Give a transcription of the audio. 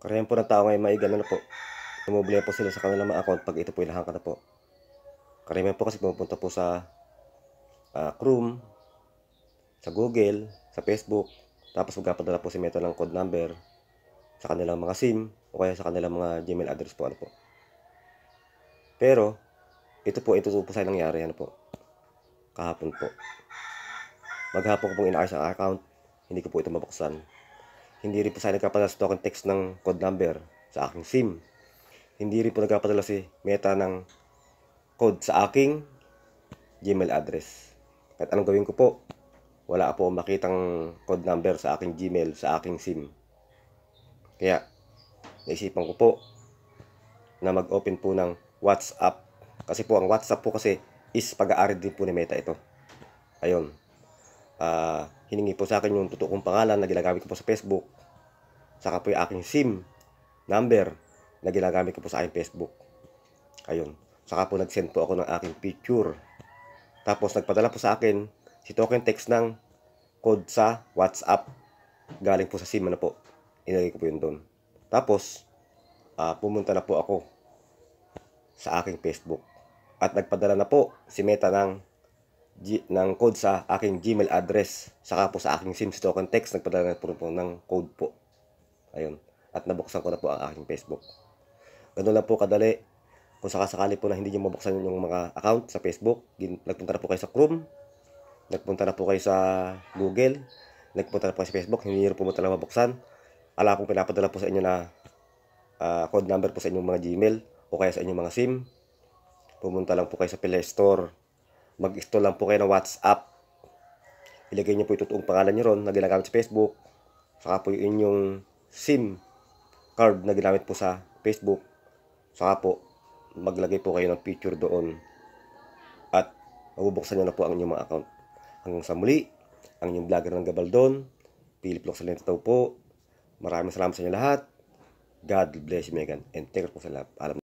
Karamihan po ng tao ngayon maigano na po. Tumublema po sila sa kanilang mga account pag ito po ilahang ka na po. Karamihan po kasi pumupunta po sa uh, Chrome, sa Google, sa Facebook, tapos magpapadala po si Meta ng code number sa kanilang mga SIM o kaya sa kanilang mga Gmail address po ano po. Pero, ito po, ito po sa nangyari ano po. Kahapon po. Maghapon ko pong inaayos ang account, hindi ko po ito mabuksan. Hindi rin po sa nagpapadala sa token text ng code number sa aking SIM. Hindi rin po nagpapadala si Meta ng code sa aking Gmail address. Kahit anong gawin ko po, wala po makitang code number sa aking Gmail, sa aking SIM. Kaya, naisipan ko po na mag-open po ng WhatsApp. Kasi po, ang WhatsApp po kasi is pag-aari din po ni Meta ito. Ayun. Ah... Uh, hiningi po sa akin yung totoo kong pangalan na ginagamit ko po sa Facebook. Saka po yung aking SIM number na ginagamit ko po sa aking Facebook. Ayun. Saka po nag-send po ako ng aking picture. Tapos nagpadala po sa akin si token text ng code sa WhatsApp. Galing po sa SIM na ano po. Inagay ko po yun doon. Tapos, uh, pumunta na po ako sa aking Facebook. At nagpadala na po si Meta ng G, ng code sa aking Gmail address. Saka po sa aking Sims token text, nagpadala na po, po ng code po. Ayun. At nabuksan ko na po ang aking Facebook. Ganun lang po kadali. Kung sakasakali po na hindi niyo mabuksan yung mga account sa Facebook, nagpunta na po kayo sa Chrome, nagpunta na po kayo sa Google, nagpunta na po kayo sa Facebook, hindi nyo po mo talaga mabuksan. Ala pong pinapadala po sa inyo na uh, code number po sa inyong mga Gmail o kaya sa inyong mga SIM. Pumunta lang po kayo sa Play Store mag-install lang po kayo ng WhatsApp. Ilagay nyo po yung totoong pangalan nyo ron na ginagamit sa Facebook. Saka po yung inyong SIM card na ginamit po sa Facebook. Saka po, maglagay po kayo ng picture doon. At mabubuksan nyo na po ang inyong mga account. Hanggang sa muli, ang inyong vlogger ng Gabaldon, Philip Loxalento po. Maraming salamat sa inyo lahat. God bless you, Megan. And thank you po sa lahat. Alam